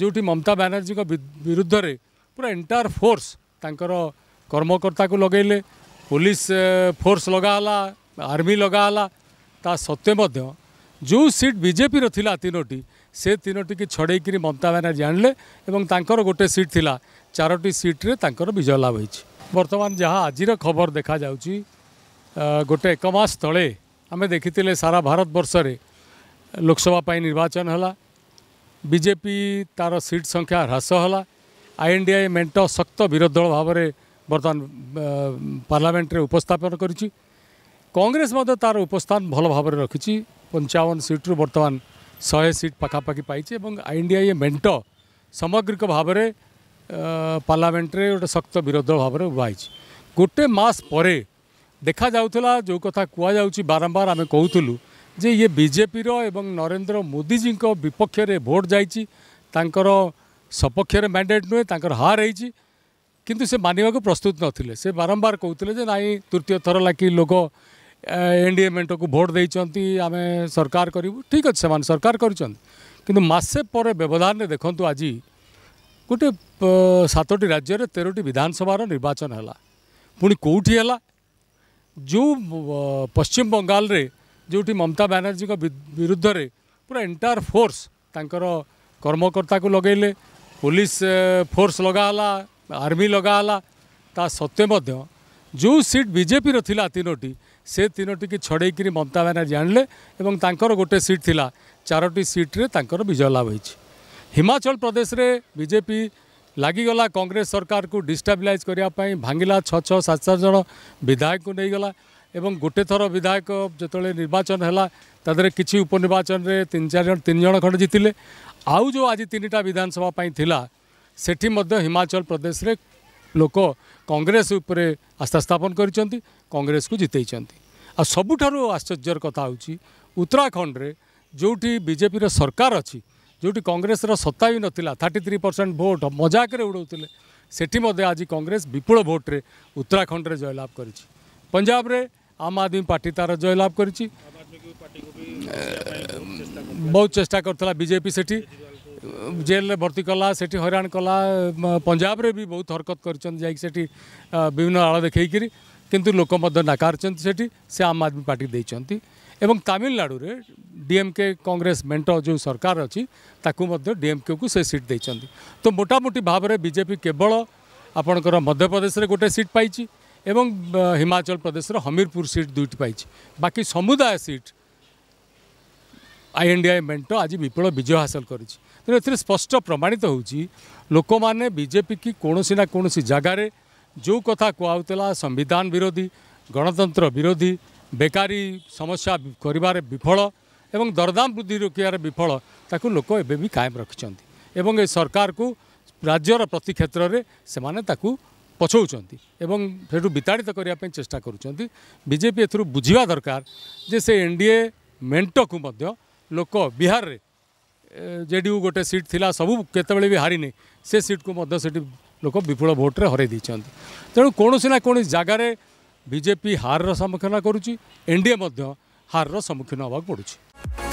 ଯେଉଁଠି ମମତା ବାନାର୍ଜୀଙ୍କ ବିରୁଦ୍ଧରେ ପୁରା ଏଣ୍ଟାୟାର ଫୋର୍ସ ତାଙ୍କର କର୍ମକର୍ତ୍ତାକୁ ଲଗାଇଲେ ପୋଲିସ ଫୋର୍ସ ଲଗାହେଲା ଆର୍ମି ଲଗାହେଲା ତା ସତ୍ତ୍ୱେ ମଧ୍ୟ ଯେଉଁ ସିଟ୍ ବିଜେପିର ଥିଲା ତିନୋଟି ସେ ତିନୋଟିକି ଛଡ଼େଇକିରି ମମତା ବାନାର୍ଜୀ ଆଣିଲେ ଏବଂ ତାଙ୍କର ଗୋଟେ ସିଟ୍ ଥିଲା ଚାରୋଟି ସିଟ୍ରେ ତାଙ୍କର ବିଜୟ ଲାଭ ହେଇଛି ବର୍ତ୍ତମାନ ଯାହା ଆଜିର ଖବର ଦେଖାଯାଉଛି ଗୋଟେ ଏକ ମାସ ତଳେ ଆମେ ଦେଖିଥିଲେ ସାରା ଭାରତବର୍ଷରେ ଲୋକସଭା ପାଇଁ ନିର୍ବାଚନ ହେଲା ବିଜେପି ତା'ର ସିଟ୍ ସଂଖ୍ୟା ହ୍ରାସ ହେଲା ଆଇଏନ୍ଡିଆଇ ମେଣ୍ଟ ଶକ୍ତ ବିରୋଧୀ ଦଳ ଭାବରେ ବର୍ତ୍ତମାନ ପାର୍ଲାମେଣ୍ଟରେ ଉପସ୍ଥାପନ କରିଛି କଂଗ୍ରେସ ମଧ୍ୟ ତା'ର ଉପସ୍ଥାନ ଭଲ ଭାବରେ ରଖିଛି ପଞ୍ଚାବନ ସିଟ୍ରୁ ବର୍ତ୍ତମାନ ଶହେ ସିଟ୍ ପାଖାପାଖି ପାଇଛି ଏବଂ ଆଇଏନ୍ଡିଆଇ ମେଣ୍ଟ ସାମଗ୍ରିକ ଭାବରେ ପାର୍ଲାମେଣ୍ଟରେ ଗୋଟେ ଶକ୍ତ ବିରୋଧୀ ଦଳ ଭାବରେ ଉଭା ହେଇଛି ଗୋଟେ ମାସ ପରେ ଦେଖାଯାଉଥିଲା ଯେଉଁ କଥା କୁହାଯାଉଛି ବାରମ୍ବାର ଆମେ କହୁଥିଲୁ ଯେ ଇଏ ବିଜେପିର ଏବଂ ନରେନ୍ଦ୍ର ମୋଦିଜୀଙ୍କ ବିପକ୍ଷରେ ଭୋଟ୍ ଯାଇଛି ତାଙ୍କର ସପକ୍ଷରେ ମ୍ୟାଣ୍ଡେଟ୍ ନୁହେଁ ତାଙ୍କର ହାର ହେଇଛି କିନ୍ତୁ ସେ ମାନିବାକୁ ପ୍ରସ୍ତୁତ ନଥିଲେ ସେ ବାରମ୍ବାର କହୁଥିଲେ ଯେ ନାଇଁ ତୃତୀୟ ଥର ଲାଗି ଲୋକ ଏନ୍ଡିଏ ମେଣ୍ଟକୁ ଭୋଟ୍ ଦେଇଛନ୍ତି ଆମେ ସରକାର କରିବୁ ଠିକ୍ ଅଛି ସେମାନେ ସରକାର କରିଛନ୍ତି କିନ୍ତୁ ମାସେ ପରେ ବ୍ୟବଧାନରେ ଦେଖନ୍ତୁ ଆଜି ଗୋଟେ ସାତଟି ରାଜ୍ୟରେ ତେରଟି ବିଧାନସଭାର ନିର୍ବାଚନ ହେଲା ପୁଣି କେଉଁଠି ହେଲା ଯେଉଁ ପଶ୍ଚିମ ବଙ୍ଗାଲରେ ଯେଉଁଠି ମମତା ବାନାର୍ଜୀଙ୍କ ବିରୁଦ୍ଧରେ ପୁରା ଏଣ୍ଟାୟାର ଫୋର୍ସ ତାଙ୍କର କର୍ମକର୍ତ୍ତାକୁ ଲଗେଇଲେ ପୋଲିସ ଫୋର୍ସ ଲଗାହେଲା ଆର୍ମି ଲଗାହେଲା ତା ସତ୍ତ୍ୱେ ମଧ୍ୟ ଯେଉଁ ସିଟ୍ ବିଜେପିର ଥିଲା ତିନୋଟି ସେ ତିନୋଟିକି ଛଡ଼େଇକିରି ମମତା ବାନାର୍ଜୀ ଆଣିଲେ ଏବଂ ତାଙ୍କର ଗୋଟେ ସିଟ୍ ଥିଲା ଚାରୋଟି ସିଟ୍ରେ ତାଙ୍କର ବିଜୟ ଲାଭ ହୋଇଛି ହିମାଚଳ ପ୍ରଦେଶରେ ବିଜେପି ଲାଗିଗଲା କଂଗ୍ରେସ ସରକାରକୁ ଡିଷ୍ଟାବିଲାଇଜ୍ କରିବା ପାଇଁ ଭାଙ୍ଗିଲା ଛଅ ଛଅ ସାତ ସାତ ଜଣ ବିଧାୟକଙ୍କୁ ନେଇଗଲା এবং গোটে থর বিধায়ক যেতবে নির্বাচন হল তাদের কিছু উপনির্বাচনের তিন চারজন তিনজন খণ্ডে জিতিলে আউ যে আজ তিনটা বিধানসভা লা সেটি মধ্যে হিমাচল প্রদেশে লোক কংগ্রেস উপরে আস্থা স্থাপন করেছেন কংগ্রেসকে জিতাইছেন আর সবুঠার আশ্চর্যর কথা হচ্ছে উত্তরাখণ্ডে ଯେଉଁଠି ବିଜେପିର ସରକାର ଅଛି ଯେଉଁଠି କଂଗ୍ରେସର ସତ୍ତା ବି ନଥିଲା ଥାର୍ଟି ଥ୍ରୀ ପରସେଣ୍ଟ ଭୋଟ୍ ମଜାକରେ ଉଡ଼ାଉଥିଲେ ସେଠି ମଧ୍ୟ ଆଜି କଂଗ୍ରେସ ବିପୁଳ ଭୋଟ୍ରେ ଉତ୍ତରାଖଣ୍ଡରେ ଜୟଲାଭ କରିଛି ପଞ୍ଜାବରେ आम आदमी पार्टी तार जयलाभ कर बहुत चेष्टा करता बीजेपी सेठी जेल भर्ती कला से हईराण कला पंजाब रे भी बहुत हरकत करठी विभिन्न आड़ देखकर किंतु लोक नाकार से आम आदमी पार्टी देती এবং তামিলনাড়ুরে ডিএমকে কংগ্রেস মেন্ট যে সরকার অনেক ডিএমকে কু সে সিট দিয়েছেন তো মোটামুটি ভাবে বিজেপি কেবল আপনার মধ্যপ্রদেশে গোটে সিট পাইছি ଏବଂ ହିମାଚଳ ପ୍ରଦେଶର ହମିରପୁର ସିଟ୍ ଦୁଇଟି ପାଇଛି ବାକି ସମୁଦାୟ seat I N D I ମେଣ୍ଟ ଆଜି ବିପୁଳ ବିଜୟ ହାସଲ କରିଛି ତେଣୁ ଏଥିରେ ସ୍ପଷ୍ଟ ପ୍ରମାଣିତ ହେଉଛି ଲୋକମାନେ ବିଜେପି କି କୌଣସି ନା କୌଣସି ଜାଗାରେ ଯେଉଁ କଥା କୁହାଯାଉଥିଲା ସମ୍ବିଧାନ ବିରୋଧୀ ଗଣତନ୍ତ୍ର ବିରୋଧୀ ବେକାରୀ ସମସ୍ୟା କରିବାରେ ବିଫଳ ଏବଂ ଦରଦାମ ବୃଦ୍ଧି ରୋକିବାରେ ବିଫଳ ତାକୁ ଲୋକ ଏବେ ବି କାଏମ ରଖିଛନ୍ତି ଏବଂ ଏ ସରକାରକୁ ରାଜ୍ୟର ପ୍ରତି କ୍ଷେତ୍ରରେ ସେମାନେ ତାକୁ ପଛଉଛନ୍ତି ଏବଂ ସେଠୁ ବିତାଡ଼ିତ କରିବା ପାଇଁ ଚେଷ୍ଟା କରୁଛନ୍ତି ବିଜେପି ଏଥିରୁ ବୁଝିବା ଦରକାର ଯେ ସେ ଏନ୍ ଡି ଏ ମେଣ୍ଟକୁ ମଧ୍ୟ ଲୋକ ବିହାରରେ ଜେଡିୟୁ ଗୋଟେ ସିଟ୍ ଥିଲା ସବୁ କେତେବେଳେ ବି ହାରିନି ସେ ସିଟ୍କୁ ମଧ୍ୟ ସେଠି ଲୋକ ବିପୁଳ ଭୋଟ୍ରେ ହରାଇ ଦେଇଛନ୍ତି ତେଣୁ କୌଣସି ନା କୌଣସି ଜାଗାରେ ବିଜେପି ହାରର ସମ୍ମୁଖୀନ କରୁଛି ଏନ୍ ଡି ଏ ମଧ୍ୟ ହାରର ସମ୍ମୁଖୀନ ହେବାକୁ ପଡ଼ୁଛି